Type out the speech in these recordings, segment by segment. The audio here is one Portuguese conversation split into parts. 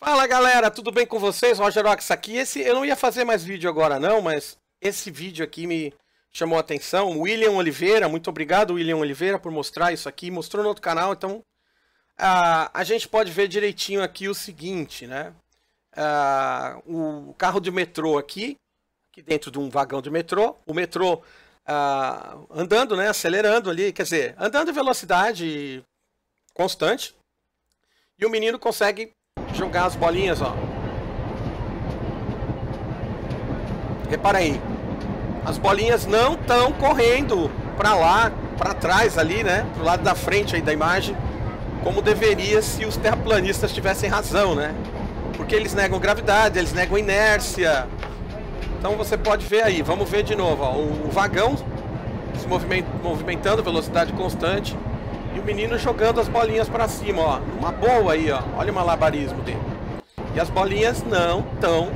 Fala galera, tudo bem com vocês? Roger Ox aqui. Esse, eu não ia fazer mais vídeo agora não, mas esse vídeo aqui me chamou a atenção. William Oliveira, muito obrigado William Oliveira por mostrar isso aqui. Mostrou no outro canal, então a, a gente pode ver direitinho aqui o seguinte, né? o carro de metrô aqui, aqui dentro de um vagão de metrô. O metrô andando, né? Acelerando ali, quer dizer, andando em velocidade constante. E o menino consegue jogar as bolinhas, ó. Repara aí. As bolinhas não estão correndo para lá, para trás ali, né? Pro lado da frente aí da imagem, como deveria se os terraplanistas tivessem razão, né? Porque eles negam gravidade, eles negam inércia. Então você pode ver aí, vamos ver de novo, ó, o, o vagão se movimentando, velocidade constante. E o menino jogando as bolinhas para cima, ó. Uma boa aí, ó. Olha o malabarismo dele. E as bolinhas não estão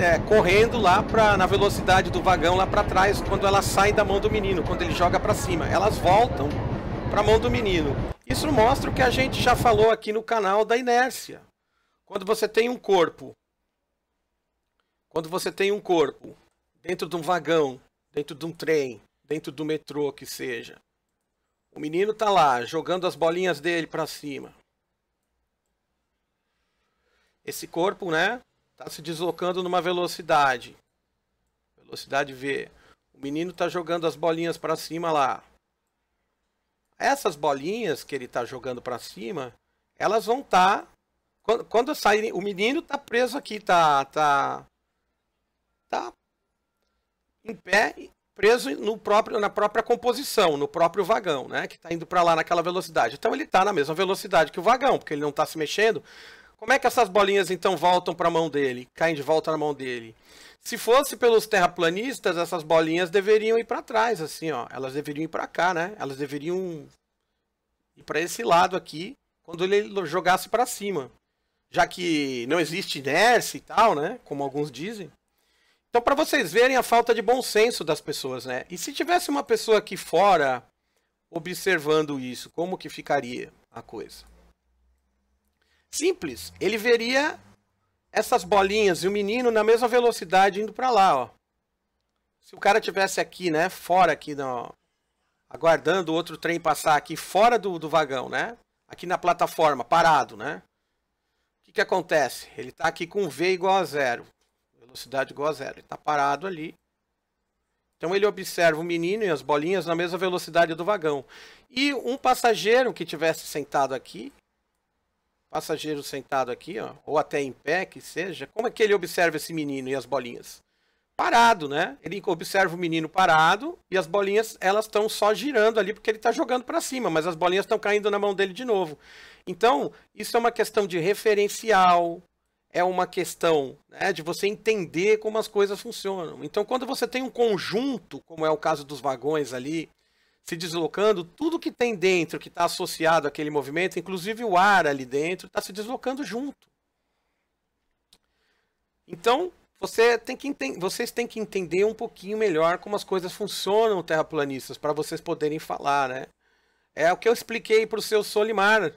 é, correndo lá pra, na velocidade do vagão lá para trás quando ela sai da mão do menino, quando ele joga para cima. Elas voltam para a mão do menino. Isso mostra o que a gente já falou aqui no canal da inércia. Quando você tem um corpo, quando você tem um corpo dentro de um vagão, dentro de um trem, dentro do metrô que seja, o menino tá lá, jogando as bolinhas dele para cima. Esse corpo, né, tá se deslocando numa velocidade. Velocidade V. O menino tá jogando as bolinhas para cima lá. Essas bolinhas que ele tá jogando para cima, elas vão estar tá... quando, quando saírem, o menino tá preso aqui, tá tá tá em pé preso no próprio, na própria composição, no próprio vagão, né? Que está indo para lá naquela velocidade. Então ele está na mesma velocidade que o vagão, porque ele não está se mexendo. Como é que essas bolinhas então voltam para a mão dele, caem de volta na mão dele? Se fosse pelos terraplanistas, essas bolinhas deveriam ir para trás, assim, ó. Elas deveriam ir para cá, né? Elas deveriam ir para esse lado aqui, quando ele jogasse para cima. Já que não existe inércia e tal, né? Como alguns dizem. Então, para vocês verem a falta de bom senso das pessoas, né? E se tivesse uma pessoa aqui fora observando isso, como que ficaria a coisa? Simples, ele veria essas bolinhas e o menino na mesma velocidade indo para lá, ó. Se o cara tivesse aqui, né, fora aqui, no, aguardando o outro trem passar aqui fora do, do vagão, né? Aqui na plataforma, parado, né? O que, que acontece? Ele está aqui com V igual a zero. Velocidade igual a zero. Ele está parado ali. Então ele observa o menino e as bolinhas na mesma velocidade do vagão. E um passageiro que tivesse sentado aqui, passageiro sentado aqui, ó, ou até em pé que seja, como é que ele observa esse menino e as bolinhas? Parado, né? Ele observa o menino parado e as bolinhas elas estão só girando ali porque ele está jogando para cima, mas as bolinhas estão caindo na mão dele de novo. Então isso é uma questão de referencial, é uma questão né, de você entender como as coisas funcionam. Então, quando você tem um conjunto, como é o caso dos vagões ali, se deslocando, tudo que tem dentro que está associado àquele movimento, inclusive o ar ali dentro, está se deslocando junto. Então, você tem que vocês têm que entender um pouquinho melhor como as coisas funcionam, terraplanistas, para vocês poderem falar, né? É o que eu expliquei para o seu Solimar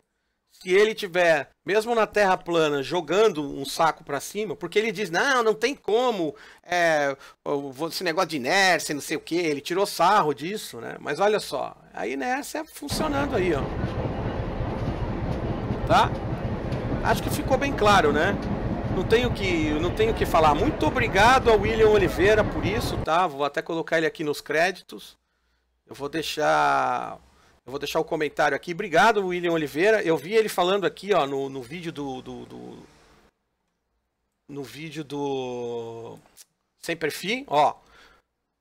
se ele tiver, mesmo na terra plana, jogando um saco para cima, porque ele diz, não, não tem como, é, esse negócio de inércia, não sei o que, ele tirou sarro disso, né? Mas olha só, a inércia funcionando aí, ó. Tá? Acho que ficou bem claro, né? Não tenho que, não tenho que falar. Muito obrigado ao William Oliveira por isso, tá? Vou até colocar ele aqui nos créditos. Eu vou deixar eu vou deixar o comentário aqui. Obrigado, William Oliveira. Eu vi ele falando aqui, ó, no, no vídeo do, do, do, No vídeo do. Sem perfil, ó.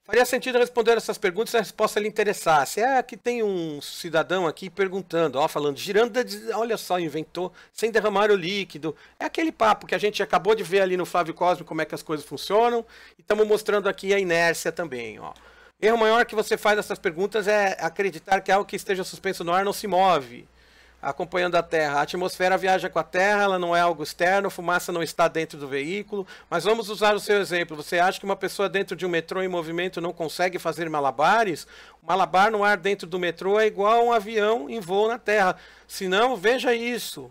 Faria sentido responder essas perguntas se a resposta lhe interessasse. É que tem um cidadão aqui perguntando, ó, falando, Giranda, olha só, inventou sem derramar o líquido. É aquele papo que a gente acabou de ver ali no Flávio Cosme como é que as coisas funcionam e estamos mostrando aqui a inércia também, ó. Erro maior que você faz essas perguntas é acreditar que algo que esteja suspenso no ar não se move, acompanhando a Terra. A atmosfera viaja com a Terra, ela não é algo externo, fumaça não está dentro do veículo. Mas vamos usar o seu exemplo. Você acha que uma pessoa dentro de um metrô em movimento não consegue fazer malabares? O malabar no ar dentro do metrô é igual a um avião em voo na Terra. Se não, veja isso.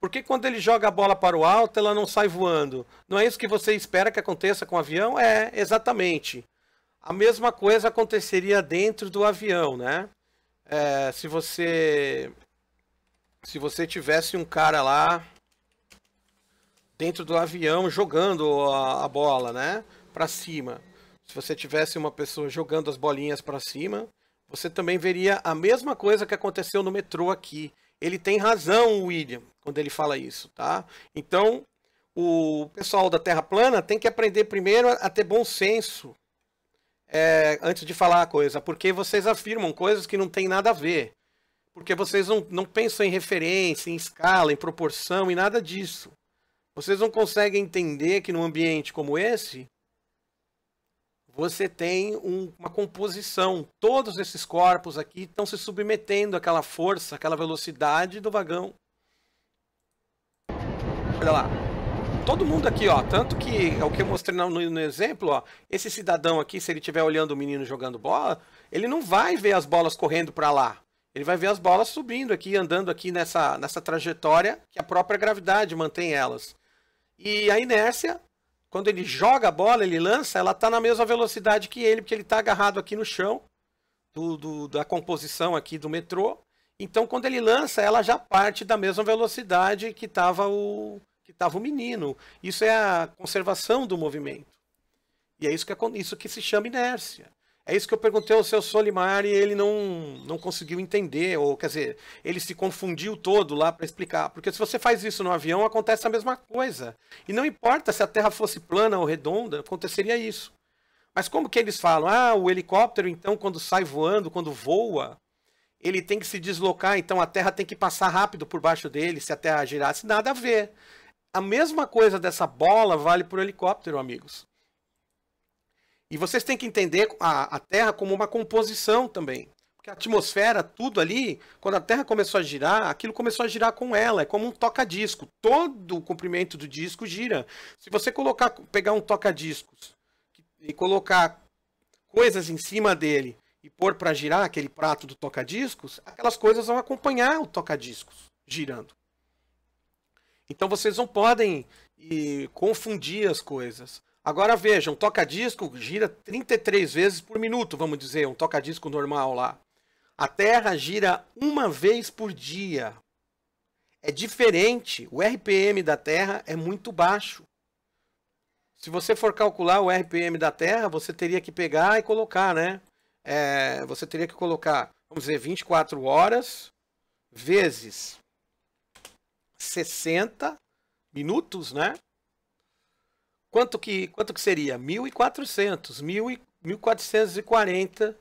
Porque quando ele joga a bola para o alto, ela não sai voando. Não é isso que você espera que aconteça com o avião? É, exatamente. A mesma coisa aconteceria dentro do avião, né? É, se você se você tivesse um cara lá dentro do avião jogando a, a bola, né, para cima. Se você tivesse uma pessoa jogando as bolinhas para cima, você também veria a mesma coisa que aconteceu no metrô aqui. Ele tem razão, William, quando ele fala isso, tá? Então, o pessoal da Terra plana tem que aprender primeiro a ter bom senso é, antes de falar a coisa, porque vocês afirmam coisas que não tem nada a ver. Porque vocês não, não pensam em referência, em escala, em proporção, em nada disso. Vocês não conseguem entender que num ambiente como esse, você tem um, uma composição. Todos esses corpos aqui estão se submetendo àquela força, àquela velocidade do vagão. Olha lá todo mundo aqui, ó, tanto que é o que eu mostrei no, no, exemplo, ó, esse cidadão aqui, se ele estiver olhando o menino jogando bola, ele não vai ver as bolas correndo para lá. Ele vai ver as bolas subindo aqui, andando aqui nessa, nessa trajetória que a própria gravidade mantém elas. E a inércia, quando ele joga a bola, ele lança, ela está na mesma velocidade que ele, porque ele está agarrado aqui no chão do, do, da composição aqui do metrô. Então, quando ele lança, ela já parte da mesma velocidade que estava o, que estava o menino. Isso é a conservação do movimento. E é isso que, é, isso que se chama inércia. É isso que eu perguntei ao seu Solimar e ele não, não conseguiu entender, ou quer dizer, ele se confundiu todo lá para explicar. Porque se você faz isso no avião, acontece a mesma coisa. E não importa se a Terra fosse plana ou redonda, aconteceria isso. Mas como que eles falam? Ah, o helicóptero, então, quando sai voando, quando voa, ele tem que se deslocar, então a Terra tem que passar rápido por baixo dele, se a Terra girasse, nada a ver. A mesma coisa dessa bola vale para o helicóptero, amigos. E vocês têm que entender a, a Terra como uma composição também. Porque a atmosfera, tudo ali, quando a Terra começou a girar, aquilo começou a girar com ela. É como um toca-disco. Todo o comprimento do disco gira. Se você colocar, pegar um toca-discos e colocar coisas em cima dele e pôr para girar aquele prato do toca-discos, aquelas coisas vão acompanhar o toca-discos girando. Então vocês não podem e, confundir as coisas. Agora vejam, toca-disco gira 33 vezes por minuto, vamos dizer, um toca-disco normal lá. A Terra gira uma vez por dia. É diferente. O RPM da Terra é muito baixo. Se você for calcular o RPM da Terra, você teria que pegar e colocar, né? É, você teria que colocar, vamos dizer, 24 horas vezes 60 minutos, né? Quanto que, quanto que seria? 1.400, 1.440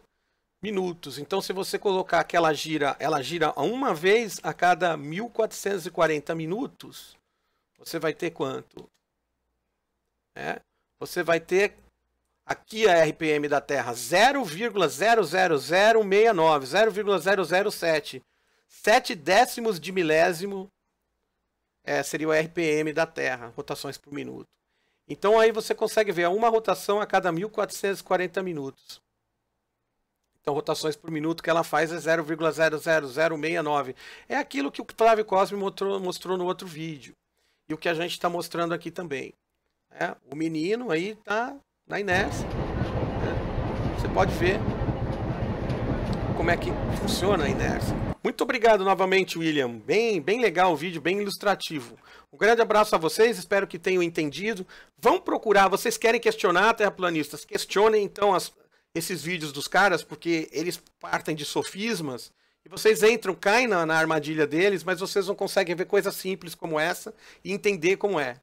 minutos. Então, se você colocar que ela gira, ela gira uma vez a cada 1.440 minutos, você vai ter quanto? É? Você vai ter aqui a RPM da Terra 0,00069, 0,007, 7 décimos de milésimo é, seria o RPM da Terra, rotações por minuto. Então aí você consegue ver é uma rotação a cada 1440 minutos. Então rotações por minuto que ela faz é 0,00069. É aquilo que o Flávio Cosme mostrou, mostrou no outro vídeo. E o que a gente está mostrando aqui também. É, o menino aí está na inércia. Né? Você pode ver como é que funciona a inércia. Muito obrigado novamente, William. Bem, bem legal o vídeo, bem ilustrativo. Um grande abraço a vocês, espero que tenham entendido. Vão procurar, vocês querem questionar terraplanistas, questionem então as, esses vídeos dos caras, porque eles partem de sofismas. E vocês entram, caem na, na armadilha deles, mas vocês não conseguem ver coisas simples como essa e entender como é.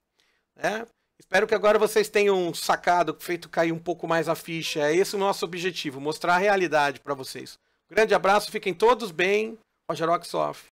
Né? Espero que agora vocês tenham sacado, feito cair um pouco mais a ficha. é esse o nosso objetivo, mostrar a realidade para vocês. Grande abraço, fiquem todos bem. Roger Oxoff.